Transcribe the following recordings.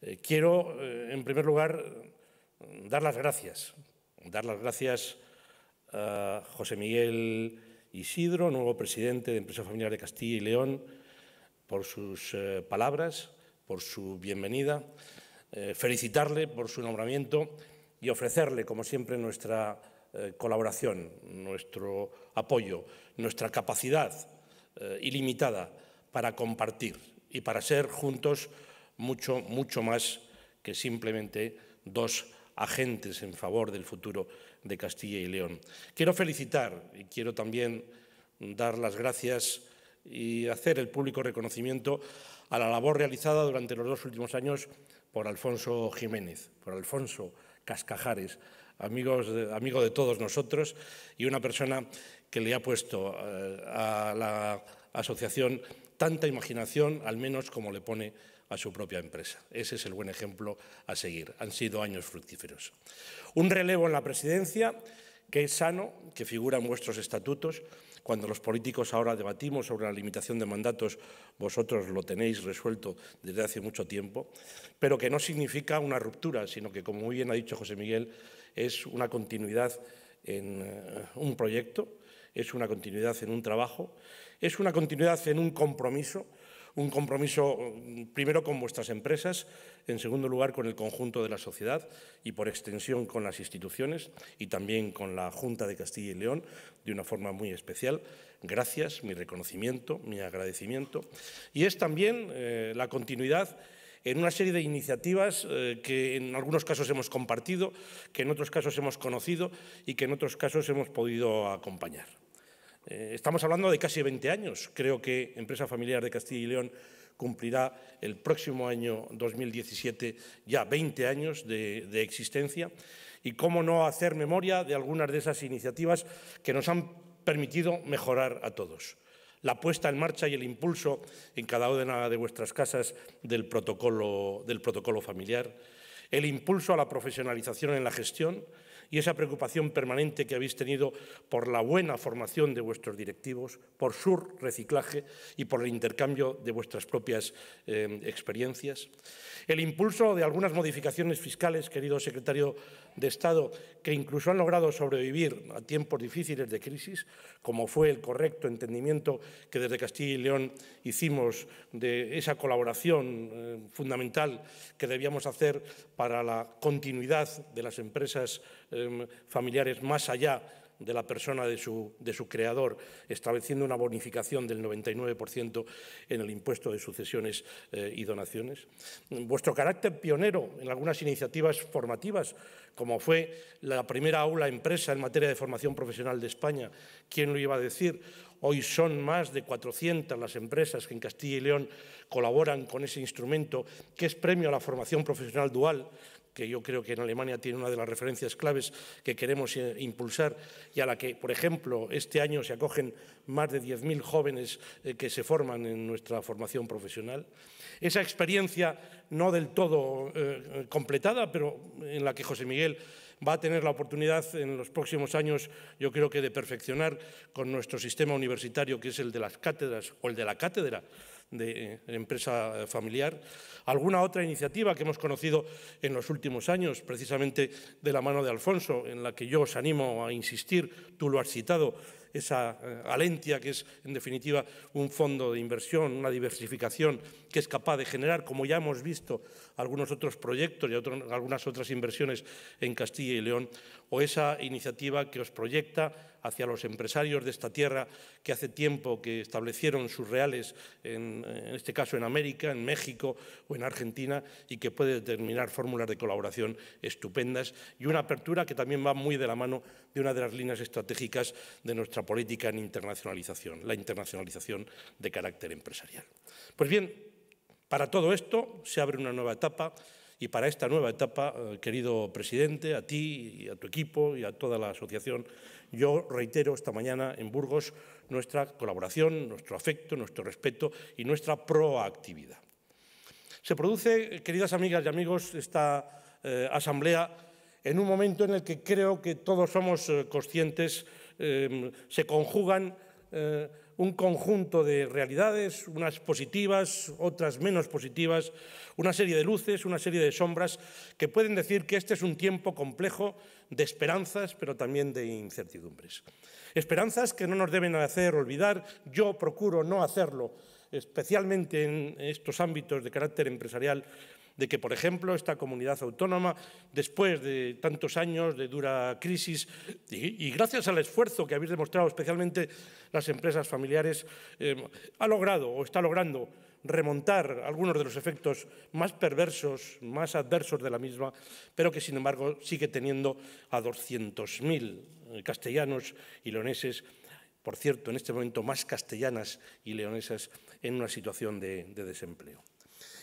Eh, quiero, eh, en primer lugar, dar las gracias. Dar las gracias a José Miguel Isidro, nuevo presidente de Empresa Familiar de Castilla y León, por sus eh, palabras, por su bienvenida, felicitarle por su nombramiento y ofrecerle, como siempre, nuestra colaboración, nuestro apoyo, nuestra capacidad ilimitada para compartir y para ser juntos mucho, mucho más que simplemente dos agentes en favor del futuro de Castilla y León. Quiero felicitar y quiero también dar las gracias y hacer el público reconocimiento a la labor realizada durante los dos últimos años por Alfonso Jiménez, por Alfonso Cascajares, amigo de todos nosotros y una persona que le ha puesto eh, a la asociación tanta imaginación, al menos como le pone a su propia empresa. Ese es el buen ejemplo a seguir. Han sido años fructíferos. Un relevo en la presidencia que es sano, que figura en vuestros estatutos. Cuando los políticos ahora debatimos sobre la limitación de mandatos, vosotros lo tenéis resuelto desde hace mucho tiempo, pero que no significa una ruptura, sino que, como muy bien ha dicho José Miguel, es una continuidad en eh, un proyecto, es una continuidad en un trabajo, es una continuidad en un compromiso un compromiso mm, primero con vuestras empresas, en segundo lugar con el conjunto de la sociedad y por extensión con las instituciones y también con la Junta de Castilla y León de una forma muy especial. Gracias, mi reconocimiento, mi agradecimiento. Y es también eh, la continuidad en una serie de iniciativas eh, que en algunos casos hemos compartido, que en otros casos hemos conocido y que en otros casos hemos podido acompañar. Eh, estamos hablando de casi 20 años. Creo que Empresa Familiar de Castilla y León cumplirá el próximo año 2017 ya 20 años de, existencia. Y cómo no hacer memoria de algunas de esas iniciativas que nos han permitido mejorar a todos la puesta en marcha y el impulso en cada una de vuestras casas del protocolo familiar, el impulso a la profesionalización en la gestión, y esa preocupación permanente que habéis tenido por la buena formación de vuestros directivos, por su reciclaje y por el intercambio de vuestras propias eh, experiencias. El impulso de algunas modificaciones fiscales, querido secretario de Estado que incluso han logrado sobrevivir a tiempos difíciles de crisis, como fue el correcto entendimiento que desde Castilla y León hicimos de esa colaboración eh, fundamental que debíamos hacer para la continuidad de las empresas eh, familiares más allá de la persona de su, creador, estableciendo una bonificación del 99% en el impuesto de sucesiones eh, y donaciones. Vuestro carácter pionero en algunas iniciativas formativas, como fue la primera aula empresa en materia de formación profesional de España, ¿quién lo iba a decir? Hoy son más de 400 las empresas que en Castilla y León colaboran con ese instrumento, que es premio a la formación profesional dual, que yo creo que en Alemania tiene una de las referencias claves que queremos eh, impulsar y a la que, por ejemplo, este año se acogen más de 10.000 jóvenes eh, que se forman en nuestra formación profesional. Esa experiencia no del todo eh, completada, pero en la que José Miguel va a tener la oportunidad en los próximos años, yo creo que de perfeccionar con nuestro sistema universitario, que es el de las cátedras o el de la cátedra, de eh, empresa familiar. Alguna otra iniciativa que hemos conocido en los últimos años, precisamente de la mano de Alfonso, en la que yo os animo a insistir, tú lo has citado, esa eh, Alentia, que es en definitiva un fondo de inversión, una diversificación que es capaz de generar, como ya hemos visto, algunos otros proyectos y algunas otras inversiones en Castilla y León, o esa iniciativa que os proyecta hacia los empresarios de esta tierra que hace tiempo que establecieron sus reales, en, este caso en América, en México o en Argentina, y que puede determinar fórmulas de colaboración estupendas y una apertura que también va muy de la mano de una de las líneas estratégicas de nuestra política en internacionalización, la internacionalización de carácter empresarial. Pues bien, para todo esto se abre una nueva etapa y para esta nueva etapa, eh, querido presidente, a ti y a tu equipo y a toda la asociación, yo reitero esta mañana en Burgos nuestra colaboración, nuestro afecto, nuestro respeto y nuestra proactividad. Se produce, queridas amigas y amigos, esta eh, asamblea en un momento en el que creo que todos somos eh, conscientes, se conjugan un conjunto de realidades, unas positivas, otras menos positivas, una serie de luces, una serie de sombras, que pueden decir que este es un tiempo complejo de esperanzas, pero también de incertidumbres. Esperanzas que no nos deben hacer olvidar, yo procuro no hacerlo, especialmente en estos ámbitos de carácter empresarial, de que, por ejemplo, esta comunidad autónoma, después de tantos años de dura crisis y, gracias al esfuerzo que habéis demostrado, especialmente las empresas familiares, em, ha logrado o está logrando remontar algunos de los efectos más perversos, más adversos de la misma, pero que sin embargo sigue teniendo a 200.000 eh, castellanos y leoneses, por cierto, en este momento más castellanas y leonesas, en una situación de desempleo.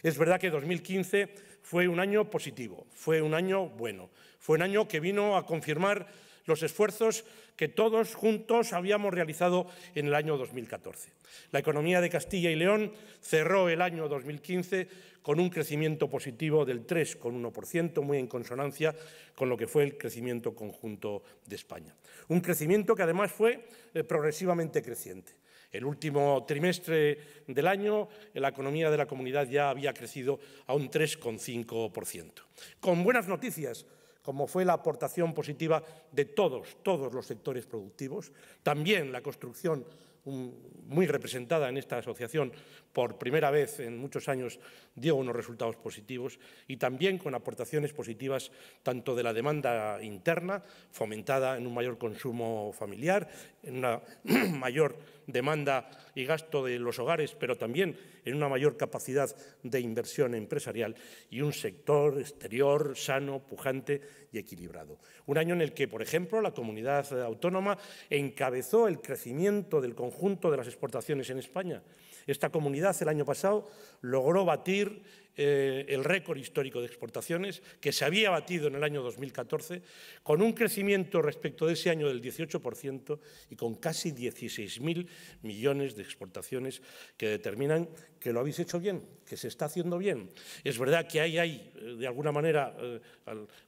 Es verdad que 2015 fue un año positivo, fue un año bueno, fue un año que vino a confirmar los esfuerzos que todos juntos habíamos realizado en el año 2014. La economía de Castilla y León cerró el año 2015 con un crecimiento positivo del 3,1%, muy en consonancia con lo que fue el crecimiento conjunto de España. Un crecimiento que además fue eh, progresivamente creciente. El último trimestre del año, la economía de la comunidad ya había crecido a un 3,5%. Con buenas noticias, como fue la aportación positiva de todos, todos los sectores productivos, también la construcción muy representada en esta asociación por primera vez en muchos años dio unos resultados positivos y también con aportaciones positivas tanto de la demanda interna, fomentada en un mayor consumo familiar, en una mayor demanda y gasto de los hogares, pero también en una mayor capacidad de inversión empresarial y un sector exterior sano, pujante y equilibrado. Un año en el que, por ejemplo, la comunidad autónoma encabezó el crecimiento del conjunto de las exportaciones en España. Esta comunidad el año pasado logró batir eh, el récord histórico de exportaciones que se había batido en el año 2014, con un crecimiento respecto de ese año del 18% y con casi 16.000 millones de exportaciones que determinan que lo habéis hecho bien, que se está haciendo bien. Es verdad que hay, eh, de alguna manera, eh,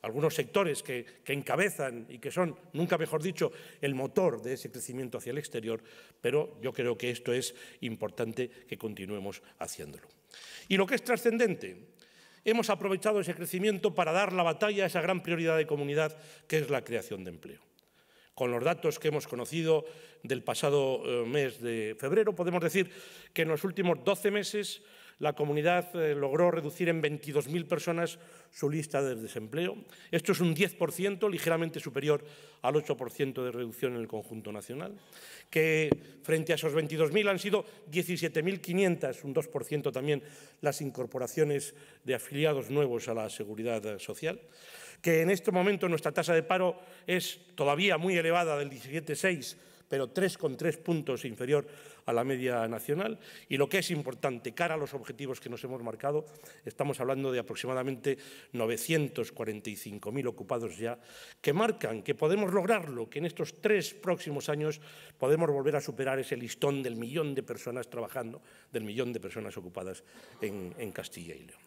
algunos sectores que encabezan y que son, nunca mejor dicho, el motor de ese crecimiento hacia el exterior, pero yo creo que esto es importante que continuemos haciéndolo. Y lo que es trascendente, hemos aprovechado ese crecimiento para dar la batalla a esa gran prioridad de comunidad que es la creación de empleo. Con los datos que hemos conocido del pasado eh, mes de febrero, podemos decir que en los últimos 12 meses la comunidad eh, logró reducir en 22.000 personas su lista de desempleo. Esto es un 10%, ligeramente superior al 8% de reducción en el conjunto nacional, que frente a esos 22.000 han sido 17.500, un 2% también las incorporaciones de afiliados nuevos a la seguridad social que en este momento nuestra tasa de paro es todavía muy elevada del 17,6 pero 3,3 puntos inferior a la media nacional. Y lo que es importante, cara a los objetivos que nos hemos marcado, estamos hablando de aproximadamente 945.000 ocupados ya, que marcan que podemos lograrlo, que en estos tres próximos años podemos volver a superar ese listón del millón de personas trabajando, del millón de personas ocupadas en, Castilla y León.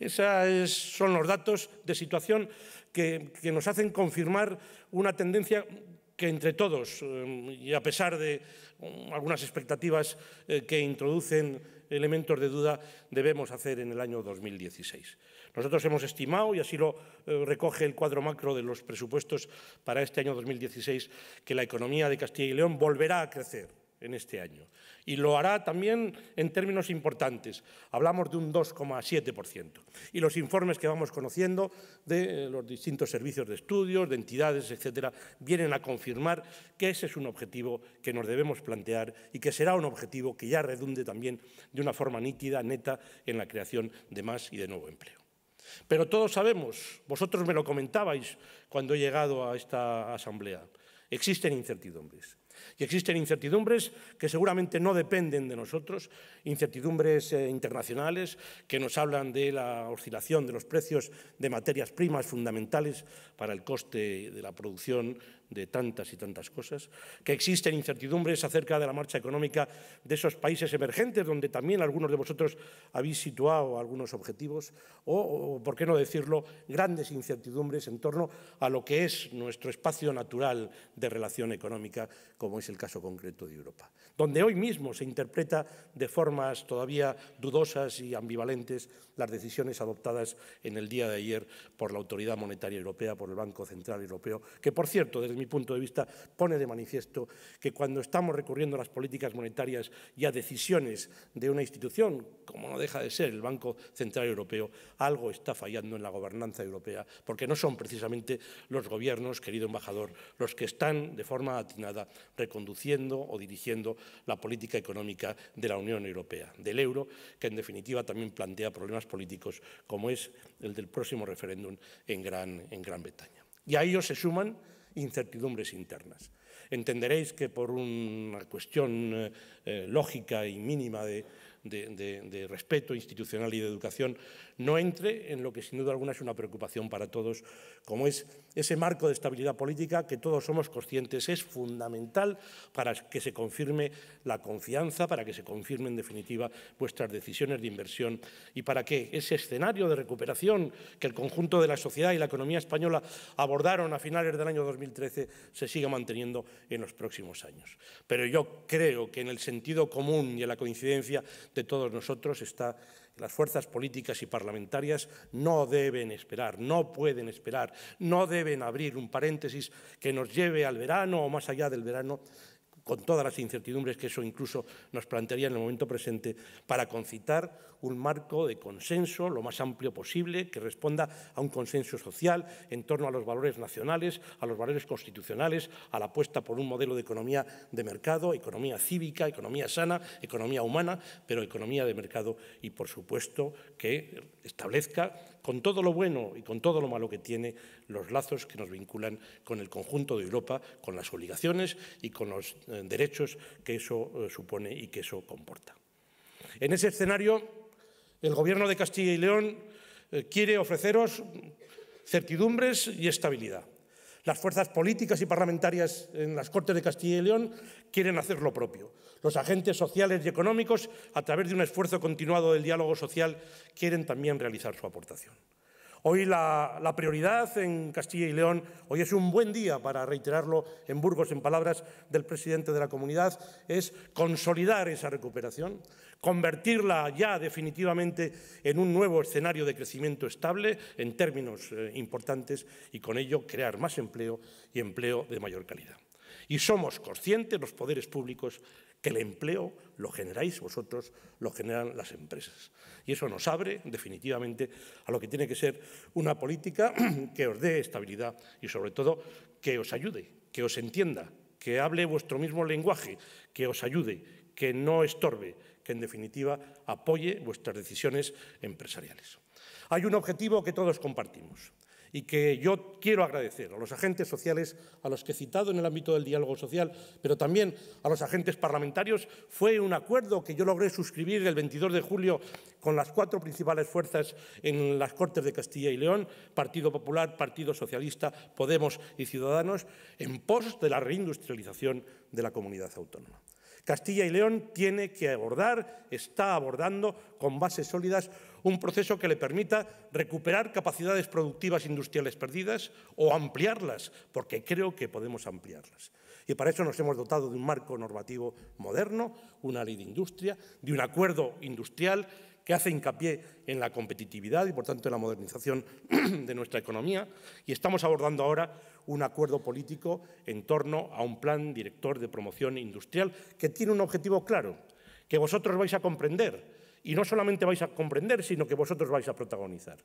Esos son los datos de situación que, nos hacen confirmar una tendencia que entre todos, eh, y a pesar de mm, algunas expectativas eh, que introducen elementos de duda, debemos hacer en el año 2016. Nosotros hemos estimado, y así lo eh, recoge el cuadro macro de los presupuestos para este año 2016, que la economía de Castilla y León volverá a crecer en este año. Y lo hará también en términos importantes. Hablamos de un 2,7%. Y los informes que vamos conociendo de eh, los distintos servicios de estudios, de entidades, etcétera, vienen a confirmar que ese es un objetivo que nos debemos plantear y que será un objetivo que ya redunde también de una forma nítida, neta, en la creación de más y de nuevo empleo. Pero todos sabemos, vosotros me lo comentabais cuando he llegado a esta asamblea, existen incertidumbres. Y existen incertidumbres que seguramente no dependen de nosotros, incertidumbres eh, internacionales que nos hablan de la oscilación de los precios de materias primas fundamentales para el coste de la producción de tantas y tantas cosas, que existen incertidumbres acerca de la marcha económica de esos países emergentes donde también algunos de vosotros habéis situado algunos objetivos, o, por qué no decirlo, grandes incertidumbres en torno a lo que es nuestro espacio natural de relación económica, como es el caso concreto de Europa, donde hoy mismo se interpreta de formas todavía dudosas y ambivalentes las decisiones adoptadas en el día de ayer por la Autoridad Monetaria Europea, por el Banco Central Europeo, que por cierto, desde mi punto de vista, pone de manifiesto que cuando estamos recurriendo a las políticas monetarias y a decisiones de una institución, como no deja de ser el Banco Central Europeo, algo está fallando en la gobernanza europea, porque no son precisamente los gobiernos, querido embajador, los que están de forma atinada reconduciendo o dirigiendo la política económica de la Unión Europea, del euro, que en definitiva también plantea problemas políticos como es el del próximo referéndum en Gran, en Gran Bretaña. Y a ellos se suman incertidumbres internas. Entenderéis que por una cuestión eh, eh, lógica y mínima de, respeto institucional y de educación no entre en lo que sin duda alguna es una preocupación para todos, como es ese marco de estabilidad política que todos somos conscientes es fundamental para que se confirme la confianza, para que se confirmen en definitiva vuestras decisiones de inversión y para que ese escenario de recuperación que el conjunto de la sociedad y la economía española abordaron a finales del año 2013 se siga manteniendo en los próximos años. Pero yo creo que en el sentido común y en la coincidencia de todos nosotros está las fuerzas políticas y parlamentarias parlamentarias no deben esperar, no pueden esperar, no deben abrir un paréntesis que nos lleve al verano o más allá del verano con todas las incertidumbres que eso incluso nos plantearía en el momento presente, para concitar un marco de consenso lo más amplio posible que responda a un consenso social en torno a los valores nacionales, a los valores constitucionales, a la apuesta por un modelo de economía de mercado, economía cívica, economía sana, economía humana, pero economía de mercado y, por supuesto, que establezca con todo lo bueno y con todo lo malo que tiene, los lazos que nos vinculan con el conjunto de Europa, con las obligaciones y con los eh, derechos que eso eh, supone y que eso comporta. En ese escenario, el Gobierno de Castilla y León eh, quiere ofreceros certidumbres y estabilidad. Las fuerzas políticas y parlamentarias en las Cortes de Castilla y León quieren hacer lo propio. Los agentes sociales y económicos, a través de un esfuerzo continuado del diálogo social, quieren también realizar su aportación. Hoy la, prioridad en Castilla y León, hoy es un buen día para reiterarlo en Burgos en palabras del presidente de la comunidad, es consolidar esa recuperación, convertirla ya definitivamente en un nuevo escenario de crecimiento estable en términos eh, importantes y con ello crear más empleo y empleo de mayor calidad. Y somos conscientes los poderes públicos que el empleo lo generáis vosotros, lo generan las empresas. Y eso nos abre definitivamente a lo que tiene que ser una política que os dé estabilidad y sobre todo que os ayude, que os entienda, que hable vuestro mismo lenguaje, que os ayude, que no estorbe, que en definitiva apoye vuestras decisiones empresariales. Hay un objetivo que todos compartimos y que yo quiero agradecer a los agentes sociales, a los que he citado en el ámbito del diálogo social, pero también a los agentes parlamentarios. Fue un acuerdo que yo logré suscribir el 22 de julio con las cuatro principales fuerzas en las Cortes de Castilla y León, Partido Popular, Partido Socialista, Podemos y Ciudadanos, en pos de la reindustrialización de la comunidad autónoma. Castilla y León tiene que abordar, está abordando con bases sólidas un proceso que le permita recuperar capacidades productivas industriales perdidas o ampliarlas, porque creo que podemos ampliarlas. Y para eso nos hemos dotado de un marco normativo moderno, una ley de industria, de un acuerdo industrial que hace hincapié en la competitividad y, por tanto, en la modernización de nuestra economía. Y estamos abordando ahora un acuerdo político en torno a un plan director de promoción industrial que tiene un objetivo claro, que vosotros vais a comprender. Y no solamente vais a comprender, sino que vosotros vais a protagonizar.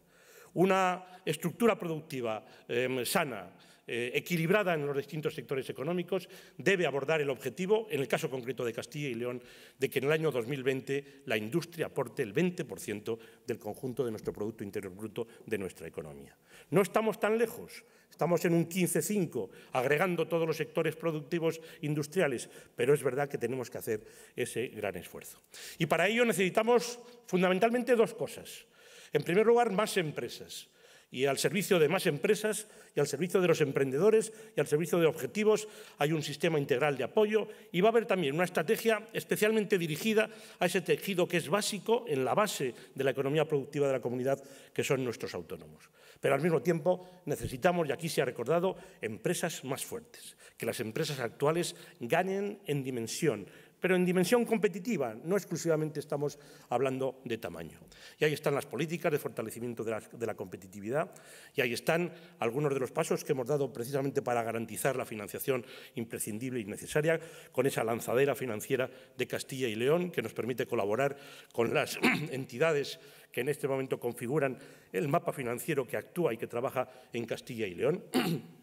Una estructura productiva em, sana, eh, equilibrada en los distintos sectores económicos, debe abordar el objetivo, en el caso concreto de Castilla y León, de que en el año 2020 la industria aporte el 20% del conjunto de nuestro Producto Interior Bruto de nuestra economía. No estamos tan lejos, estamos en un 5 agregando todos los sectores productivos industriales, pero es verdad que tenemos que hacer ese gran esfuerzo. Y para ello necesitamos fundamentalmente dos cosas. En primer lugar, más empresas y al servicio de más empresas y al servicio de los emprendedores y al servicio de objetivos. Hay un sistema integral de apoyo y va a haber también una estrategia especialmente dirigida a ese tejido que es básico en la base de la economía productiva de la comunidad, que son nuestros autónomos. Pero al mismo tiempo necesitamos, y aquí se ha recordado, empresas más fuertes, que las empresas actuales ganen en dimensión, pero en dimensión competitiva, no exclusivamente estamos hablando de tamaño. Y ahí están las políticas de fortalecimiento de la, competitividad y ahí están algunos de los pasos que hemos dado precisamente para garantizar la financiación imprescindible y necesaria con esa lanzadera financiera de Castilla y León que nos permite colaborar con las entidades que en este momento configuran el mapa financiero que actúa y que trabaja en Castilla y León.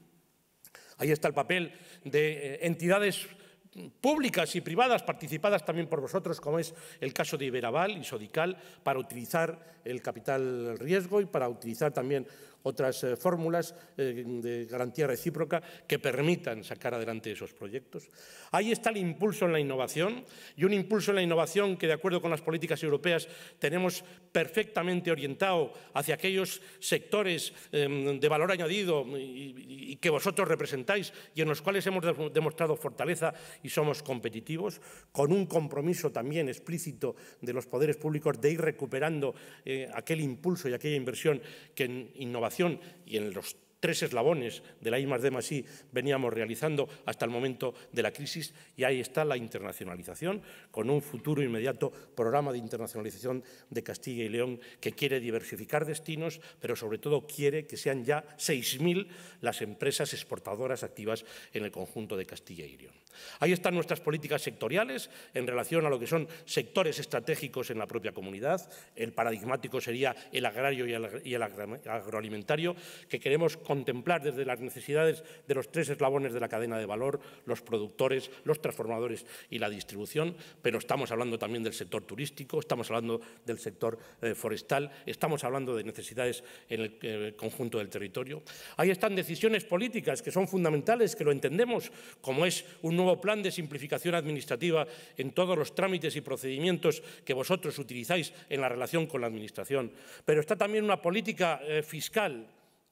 Ahí está el papel de eh, entidades públicas y privadas participadas también por vosotros, como es el caso de Iberaval y Sodical, para utilizar el capital riesgo y para utilizar también otras eh, fórmulas eh, de garantía recíproca que permitan sacar adelante esos proyectos. Ahí está el impulso en la innovación y un impulso en la innovación que, de acuerdo con las políticas europeas, tenemos perfectamente orientado hacia aquellos sectores em, de valor añadido y, que vosotros representáis y en los cuales hemos demostrado fortaleza y somos competitivos, con un compromiso también explícito de los poderes públicos de ir recuperando eh, aquel impulso y aquella inversión que en innovación y en los tres eslabones de la I más D I veníamos realizando hasta el momento de la crisis y ahí está la internacionalización con un futuro inmediato programa de internacionalización de Castilla y León que quiere diversificar destinos, pero sobre todo quiere que sean ya 6.000 las empresas exportadoras activas en el conjunto de Castilla y León. Ahí están nuestras políticas sectoriales en relación a lo que son sectores estratégicos en la propia comunidad. El paradigmático sería el agrario y el agroalimentario, que queremos continuar contemplar desde las necesidades de los tres eslabones de la cadena de valor, los productores, los transformadores y la distribución, pero estamos hablando también del sector turístico, estamos hablando del sector eh, forestal, estamos hablando de necesidades en el conjunto del territorio. Ahí están decisiones políticas que son fundamentales, que lo entendemos, como es un nuevo plan de simplificación administrativa en todos los trámites y procedimientos que vosotros utilizáis en la relación con la Administración. Pero está también una política eh, fiscal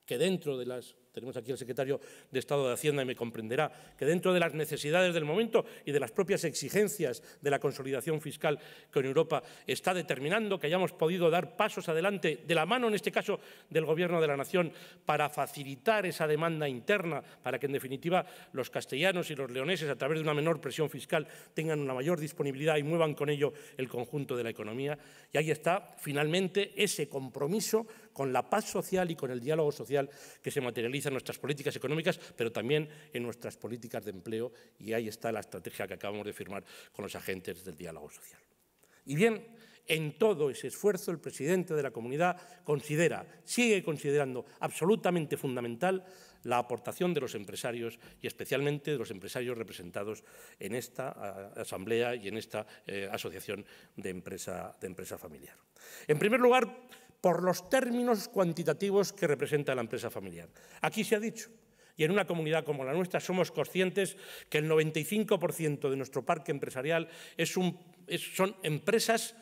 que dentro de las tenemos aquí al secretario de Estado de Hacienda y me comprenderá, que dentro de las necesidades del momento y de las propias exigencias de la consolidación fiscal que en Europa está determinando, que hayamos podido dar pasos adelante de la mano, en este caso, del Gobierno de la Nación para facilitar esa demanda interna, para que, en definitiva, los castellanos y los leoneses, a través de una menor presión fiscal, tengan una mayor disponibilidad y muevan con ello el conjunto de la economía. Y ahí está, finalmente, ese compromiso con la paz social y con el diálogo social que se materializa en nuestras políticas económicas, pero también en nuestras políticas de empleo, y ahí está la estrategia que acabamos de firmar con los agentes del diálogo social. Y bien, en todo ese esfuerzo el presidente de la comunidad considera, sigue considerando absolutamente fundamental la aportación de los empresarios y especialmente de los empresarios representados en esta asamblea y en esta eh, asociación de empresa, de empresa familiar. En primer lugar, por los términos cuantitativos que representa la empresa familiar. Aquí se ha dicho, y en una comunidad como la nuestra somos conscientes que el 95% de nuestro parque empresarial son empresas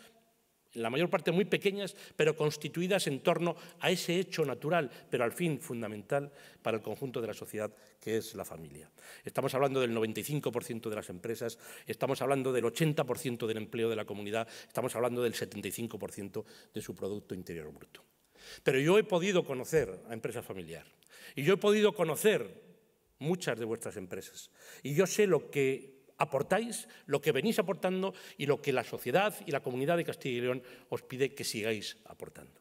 la mayor parte muy pequeñas, pero constituidas en torno a ese hecho natural, pero al fin fundamental para el conjunto de la sociedad, que es la familia. Estamos hablando del 95% de las empresas, estamos hablando del 80% del empleo de la comunidad, estamos hablando del 75% de su Producto Interior Bruto. Pero yo he podido conocer a empresas familiar y yo he podido conocer muchas de vuestras empresas y yo sé lo que aportáis, lo que venís aportando y lo que la sociedad y la comunidad de Castilla y León os pide que sigáis aportando.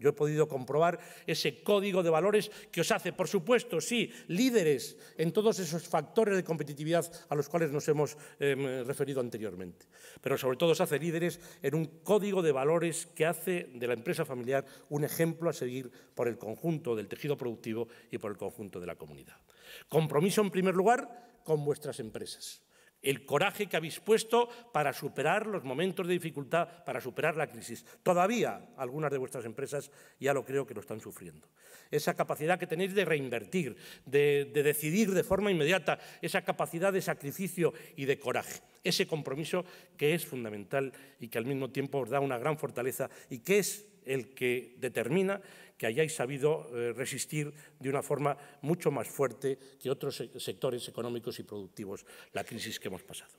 Yo he podido comprobar ese código de valores que os hace, por supuesto, sí, líderes en todos esos factores de competitividad a los cuales nos hemos em, referido anteriormente. Pero sobre todo os hace líderes en un código de valores que hace de la empresa familiar un ejemplo a seguir por el conjunto del tejido productivo y por el conjunto de la comunidad. Compromiso, en primer lugar, con vuestras empresas el coraje que habéis puesto para superar los momentos de dificultad, para superar la crisis. Todavía algunas de vuestras empresas ya lo creo que lo están sufriendo. Esa capacidad que tenéis de reinvertir, de, decidir de forma inmediata, esa capacidad de sacrificio y de coraje, ese compromiso que es fundamental y que al mismo tiempo os da una gran fortaleza y que es el que determina que hayáis sabido eh, resistir de una forma mucho más fuerte que otros sectores económicos y productivos la crisis que hemos pasado.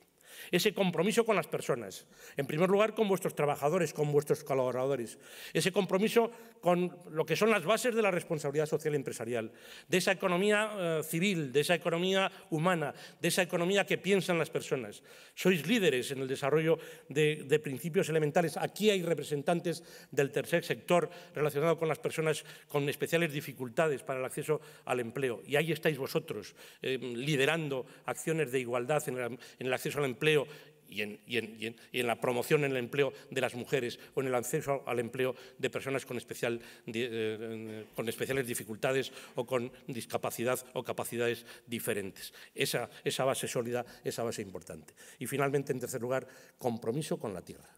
Ese compromiso con las personas, en primer lugar con vuestros trabajadores, con vuestros colaboradores, ese compromiso con lo que son las bases de la responsabilidad social empresarial, de esa economía eh, civil, de esa economía humana, de esa economía que piensan las personas. Sois líderes en el desarrollo de, principios elementales. Aquí hay representantes del tercer sector relacionado con las personas con especiales dificultades para el acceso al empleo. Y ahí estáis vosotros, eh, liderando acciones de igualdad en, en el acceso al empleo empleo y en, la promoción en el empleo de las mujeres o en el acceso al empleo de personas con, especial, eh, eh, con especiales dificultades o con discapacidad o capacidades diferentes. Esa, esa base sólida, esa base importante. Y finalmente, en tercer lugar, compromiso con la tierra,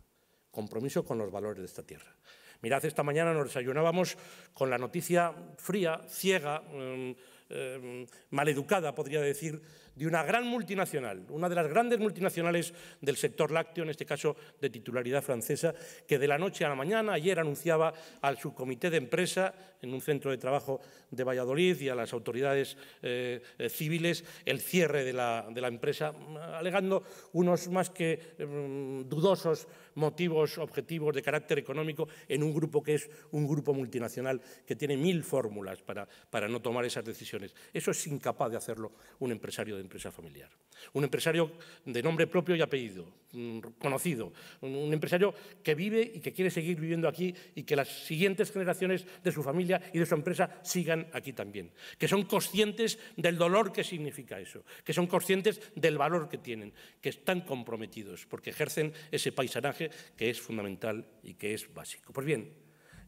compromiso con los valores de esta tierra. Mirad, esta mañana nos desayunábamos con la noticia fría, ciega, mm, eh, mm, maleducada, podría decir, de una gran multinacional, una de las grandes multinacionales del sector lácteo, en este caso de titularidad francesa, que de la noche a la mañana ayer anunciaba al subcomité de empresa en un centro de trabajo de Valladolid y a las autoridades eh, civiles el cierre de la, empresa, alegando unos más que mm, dudosos motivos objetivos de carácter económico en un grupo que es un grupo multinacional que tiene mil fórmulas para, para no tomar esas decisiones. Eso es incapaz de hacerlo un empresario de empresa familiar. Un empresario de nombre propio y apellido, mm, conocido. Un empresario que vive y que quiere seguir viviendo aquí y que las siguientes generaciones de su familia y de su empresa sigan aquí también. Que son conscientes del dolor que significa eso. Que son conscientes del valor que tienen. Que están comprometidos porque ejercen ese paisanaje que es fundamental y que es básico. Pues bien,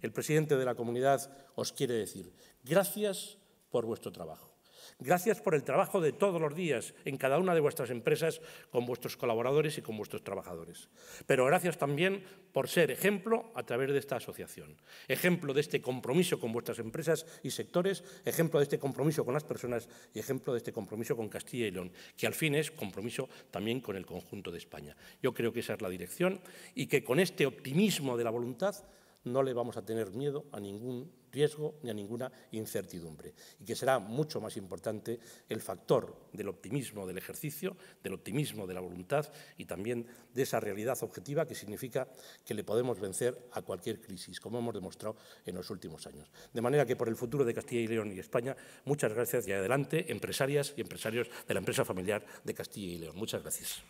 el presidente de la comunidad os quiere decir gracias por vuestro trabajo. Gracias por el trabajo de todos los días en cada una de vuestras empresas con vuestros colaboradores y con vuestros trabajadores. Pero gracias también por ser ejemplo a través de esta asociación. Ejemplo de este compromiso con vuestras empresas y sectores, ejemplo de este compromiso con las personas y ejemplo de este compromiso con Castilla y León, que al fin es compromiso también con el conjunto de España. Yo creo que esa es la dirección y que con este optimismo de la voluntad no le vamos a tener miedo a ningún riesgo ni a ninguna incertidumbre. Y que será mucho más importante el factor del optimismo del ejercicio, del optimismo de la voluntad y también de esa realidad objetiva que significa que le podemos vencer a cualquier crisis, como hemos demostrado en los últimos años. De manera que por el futuro de Castilla y León y España, muchas gracias y adelante, empresarias y empresarios de la empresa familiar de Castilla y León. Muchas gracias.